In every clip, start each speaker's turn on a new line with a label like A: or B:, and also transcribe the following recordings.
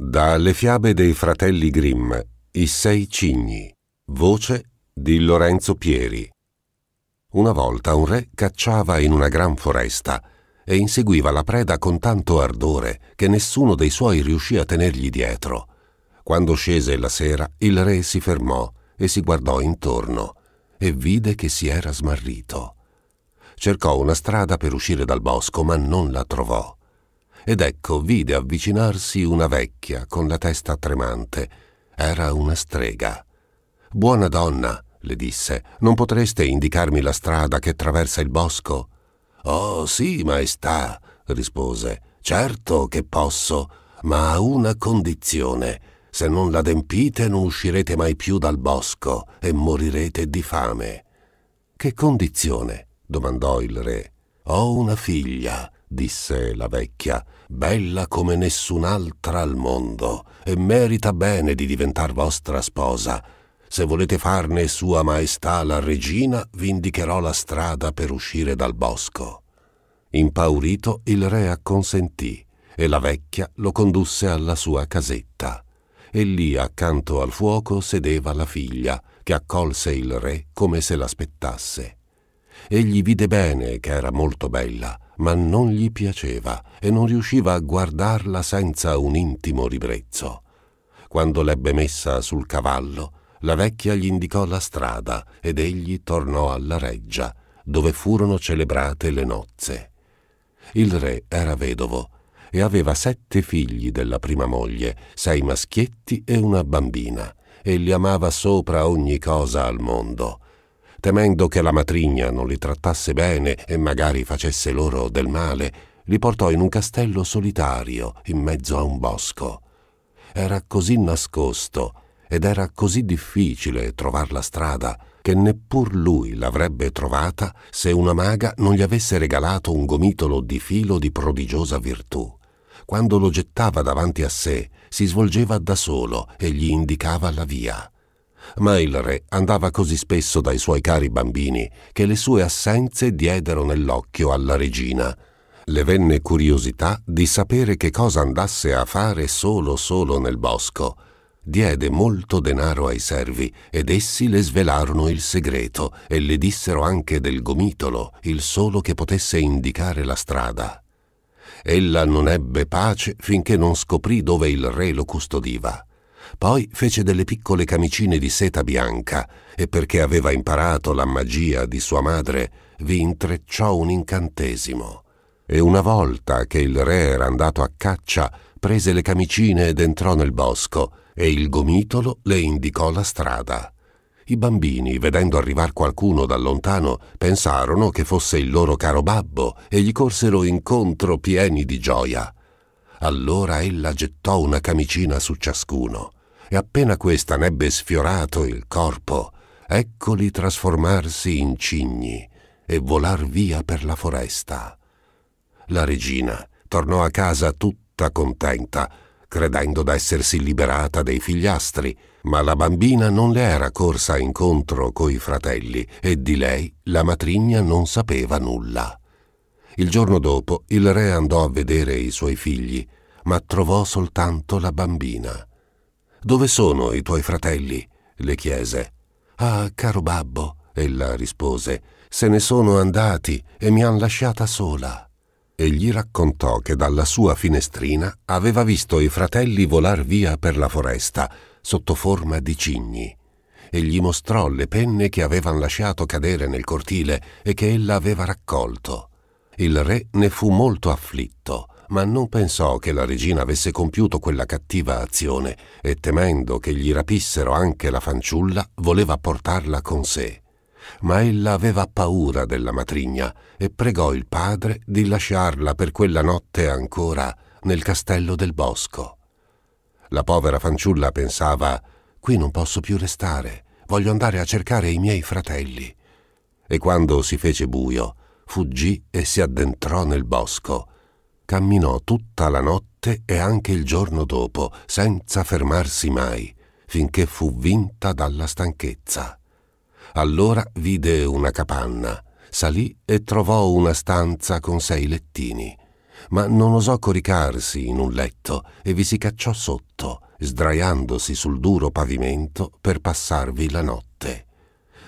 A: Dalle fiabe dei fratelli Grimm, I sei cigni, voce di Lorenzo Pieri. Una volta un re cacciava in una gran foresta e inseguiva la preda con tanto ardore che nessuno dei suoi riuscì a tenergli dietro. Quando scese la sera, il re si fermò e si guardò intorno e vide che si era smarrito. Cercò una strada per uscire dal bosco, ma non la trovò ed ecco vide avvicinarsi una vecchia con la testa tremante. Era una strega. Buona donna, le disse, non potreste indicarmi la strada che attraversa il bosco? Oh sì, maestà, rispose. Certo che posso, ma a una condizione. Se non l'adempite non uscirete mai più dal bosco e morirete di fame. Che condizione? domandò il re. Ho una figlia disse la vecchia, bella come nessun'altra al mondo e merita bene di diventar vostra sposa. Se volete farne Sua Maestà la regina, vi indicherò la strada per uscire dal bosco. Impaurito il re acconsentì e la vecchia lo condusse alla sua casetta. E lì accanto al fuoco sedeva la figlia, che accolse il re come se l'aspettasse. Egli vide bene che era molto bella, ma non gli piaceva e non riusciva a guardarla senza un intimo ribrezzo. Quando l'ebbe messa sul cavallo, la vecchia gli indicò la strada ed egli tornò alla reggia, dove furono celebrate le nozze. Il re era vedovo e aveva sette figli della prima moglie, sei maschietti e una bambina, e li amava sopra ogni cosa al mondo temendo che la matrigna non li trattasse bene e magari facesse loro del male, li portò in un castello solitario in mezzo a un bosco. Era così nascosto ed era così difficile trovar la strada che neppur lui l'avrebbe trovata se una maga non gli avesse regalato un gomitolo di filo di prodigiosa virtù. Quando lo gettava davanti a sé, si svolgeva da solo e gli indicava la via ma il re andava così spesso dai suoi cari bambini che le sue assenze diedero nell'occhio alla regina. Le venne curiosità di sapere che cosa andasse a fare solo solo nel bosco. Diede molto denaro ai servi ed essi le svelarono il segreto e le dissero anche del gomitolo, il solo che potesse indicare la strada. Ella non ebbe pace finché non scoprì dove il re lo custodiva. Poi fece delle piccole camicine di seta bianca e perché aveva imparato la magia di sua madre, vi intrecciò un incantesimo. E una volta che il re era andato a caccia, prese le camicine ed entrò nel bosco, e il gomitolo le indicò la strada. I bambini, vedendo arrivare qualcuno da lontano, pensarono che fosse il loro caro babbo e gli corsero incontro pieni di gioia. Allora ella gettò una camicina su ciascuno e appena questa n'ebbe sfiorato il corpo, eccoli trasformarsi in cigni e volar via per la foresta. La regina tornò a casa tutta contenta, credendo d'essersi liberata dei figliastri, ma la bambina non le era corsa incontro coi fratelli e di lei la matrigna non sapeva nulla. Il giorno dopo il re andò a vedere i suoi figli, ma trovò soltanto la bambina. Dove sono i tuoi fratelli? le chiese. Ah, caro babbo, ella rispose, se ne sono andati e mi han lasciata sola. E gli raccontò che dalla sua finestrina aveva visto i fratelli volar via per la foresta sotto forma di cigni e gli mostrò le penne che avevano lasciato cadere nel cortile e che ella aveva raccolto. Il re ne fu molto afflitto ma non pensò che la regina avesse compiuto quella cattiva azione e temendo che gli rapissero anche la fanciulla voleva portarla con sé. Ma ella aveva paura della matrigna e pregò il padre di lasciarla per quella notte ancora nel castello del bosco. La povera fanciulla pensava Qui non posso più restare, voglio andare a cercare i miei fratelli. E quando si fece buio, fuggì e si addentrò nel bosco camminò tutta la notte e anche il giorno dopo, senza fermarsi mai, finché fu vinta dalla stanchezza. Allora vide una capanna, salì e trovò una stanza con sei lettini, ma non osò coricarsi in un letto e vi si cacciò sotto, sdraiandosi sul duro pavimento per passarvi la notte.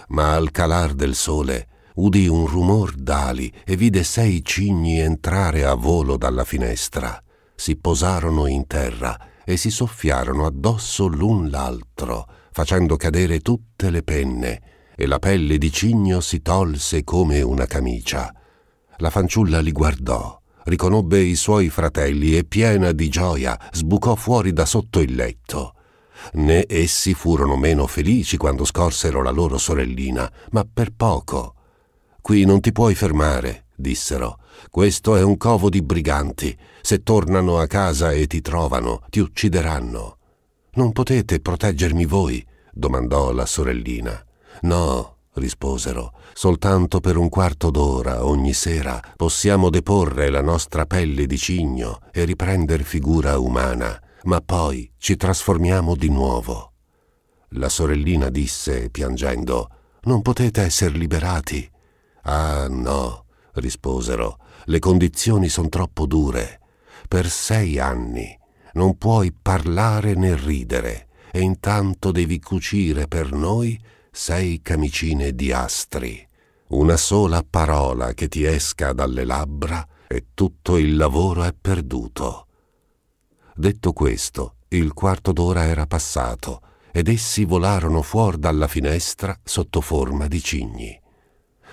A: Ma al calar del sole udì un rumor d'ali e vide sei cigni entrare a volo dalla finestra. Si posarono in terra e si soffiarono addosso l'un l'altro, facendo cadere tutte le penne, e la pelle di cigno si tolse come una camicia. La fanciulla li guardò, riconobbe i suoi fratelli e piena di gioia sbucò fuori da sotto il letto. Né essi furono meno felici quando scorsero la loro sorellina, ma per poco. Qui non ti puoi fermare, dissero. Questo è un covo di briganti. Se tornano a casa e ti trovano, ti uccideranno. Non potete proteggermi voi? domandò la sorellina. No, risposero, soltanto per un quarto d'ora ogni sera possiamo deporre la nostra pelle di cigno e riprender figura umana, ma poi ci trasformiamo di nuovo. La sorellina disse, piangendo, Non potete essere liberati. Ah no, risposero, le condizioni sono troppo dure. Per sei anni non puoi parlare né ridere e intanto devi cucire per noi sei camicine di astri. Una sola parola che ti esca dalle labbra e tutto il lavoro è perduto. Detto questo, il quarto d'ora era passato ed essi volarono fuori dalla finestra sotto forma di cigni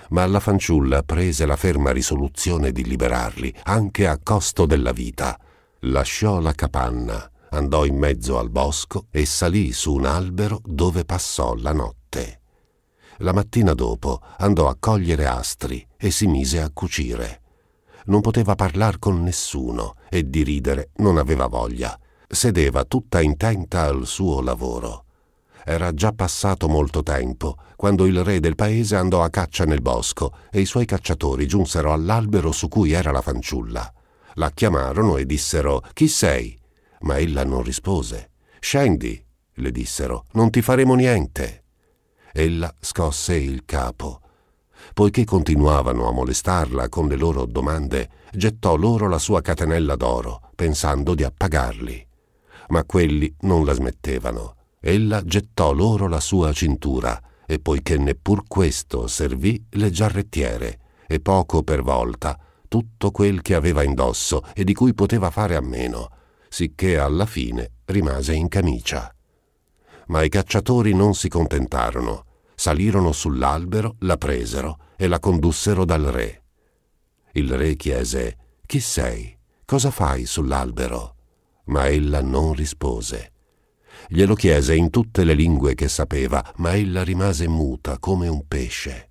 A: ma la fanciulla prese la ferma risoluzione di liberarli, anche a costo della vita. Lasciò la capanna, andò in mezzo al bosco e salì su un albero dove passò la notte. La mattina dopo andò a cogliere astri e si mise a cucire. Non poteva parlare con nessuno e di ridere non aveva voglia. Sedeva tutta intenta al suo lavoro. Era già passato molto tempo quando il re del paese andò a caccia nel bosco e i suoi cacciatori giunsero all'albero su cui era la fanciulla. La chiamarono e dissero Chi sei? Ma ella non rispose. Scendi, le dissero, non ti faremo niente. Ella scosse il capo. Poiché continuavano a molestarla con le loro domande, gettò loro la sua catenella d'oro, pensando di appagarli. Ma quelli non la smettevano Ella gettò loro la sua cintura, e poiché neppur questo servì le giarrettiere, e poco per volta, tutto quel che aveva indosso e di cui poteva fare a meno, sicché alla fine rimase in camicia. Ma i cacciatori non si contentarono, salirono sull'albero, la presero e la condussero dal re. Il re chiese Chi sei? Cosa fai sull'albero? Ma ella non rispose. Glielo chiese in tutte le lingue che sapeva, ma ella rimase muta come un pesce.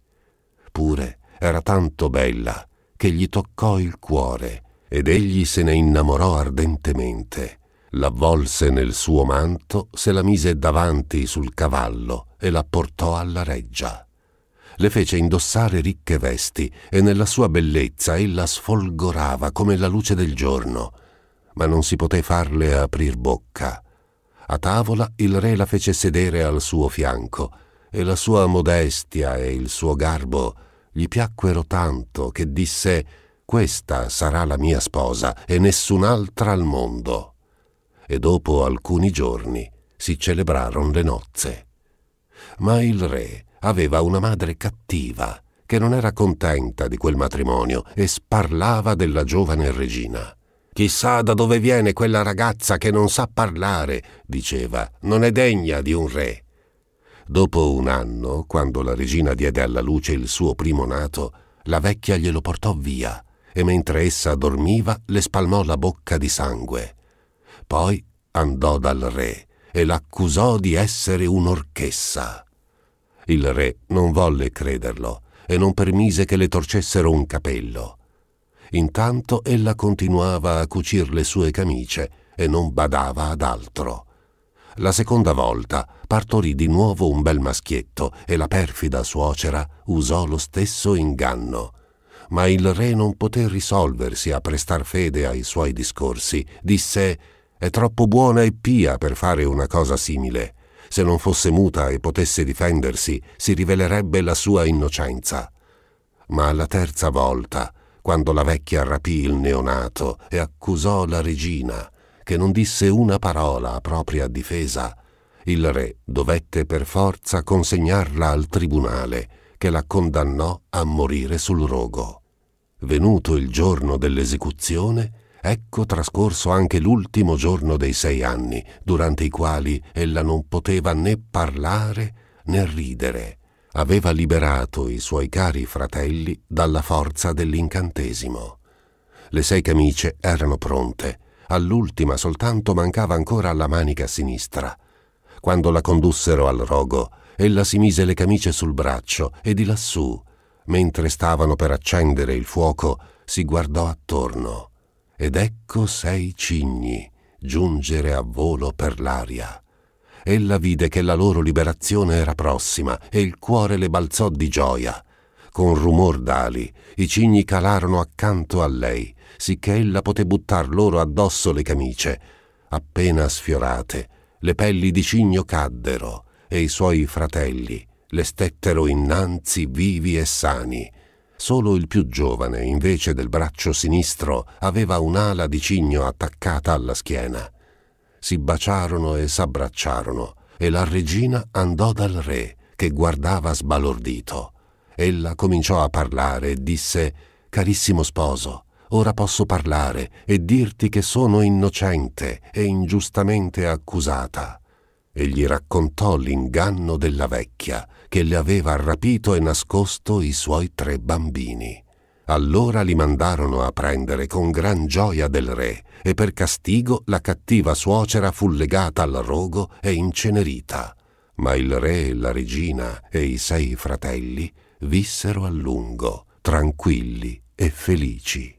A: Pure era tanto bella che gli toccò il cuore ed egli se ne innamorò ardentemente. L'avvolse nel suo manto, se la mise davanti sul cavallo e la portò alla reggia. Le fece indossare ricche vesti e nella sua bellezza ella sfolgorava come la luce del giorno, ma non si poté farle aprir bocca a tavola il re la fece sedere al suo fianco e la sua modestia e il suo garbo gli piacquero tanto che disse questa sarà la mia sposa e nessun'altra al mondo. E dopo alcuni giorni si celebrarono le nozze. Ma il re aveva una madre cattiva che non era contenta di quel matrimonio e sparlava della giovane regina. Chissà da dove viene quella ragazza che non sa parlare, diceva, non è degna di un re. Dopo un anno, quando la regina diede alla luce il suo primo nato, la vecchia glielo portò via e mentre essa dormiva le spalmò la bocca di sangue. Poi andò dal re e l'accusò di essere un'orchessa. Il re non volle crederlo e non permise che le torcessero un capello. Intanto ella continuava a cucir le sue camicie e non badava ad altro. La seconda volta partorì di nuovo un bel maschietto e la perfida suocera usò lo stesso inganno. Ma il re non poté risolversi a prestar fede ai suoi discorsi. Disse «È troppo buona e pia per fare una cosa simile. Se non fosse muta e potesse difendersi, si rivelerebbe la sua innocenza». Ma alla terza volta quando la vecchia rapì il neonato e accusò la regina, che non disse una parola a propria difesa, il re dovette per forza consegnarla al tribunale, che la condannò a morire sul rogo. Venuto il giorno dell'esecuzione, ecco trascorso anche l'ultimo giorno dei sei anni, durante i quali ella non poteva né parlare né ridere, aveva liberato i suoi cari fratelli dalla forza dell'incantesimo. Le sei camicie erano pronte, all'ultima soltanto mancava ancora la manica sinistra. Quando la condussero al rogo, ella si mise le camicie sul braccio e di lassù, mentre stavano per accendere il fuoco, si guardò attorno. Ed ecco sei cigni giungere a volo per l'aria ella vide che la loro liberazione era prossima e il cuore le balzò di gioia. Con rumor d'ali, i cigni calarono accanto a lei, sicché ella poté buttar loro addosso le camicie. Appena sfiorate, le pelli di cigno caddero e i suoi fratelli le stettero innanzi vivi e sani. Solo il più giovane, invece del braccio sinistro, aveva un'ala di cigno attaccata alla schiena si baciarono e s'abbracciarono, e la regina andò dal re, che guardava sbalordito. Ella cominciò a parlare e disse Carissimo sposo, ora posso parlare e dirti che sono innocente e ingiustamente accusata. E gli raccontò l'inganno della vecchia che le aveva rapito e nascosto i suoi tre bambini. Allora li mandarono a prendere con gran gioia del re e per castigo la cattiva suocera fu legata al rogo e incenerita. Ma il re, la regina e i sei fratelli vissero a lungo, tranquilli e felici.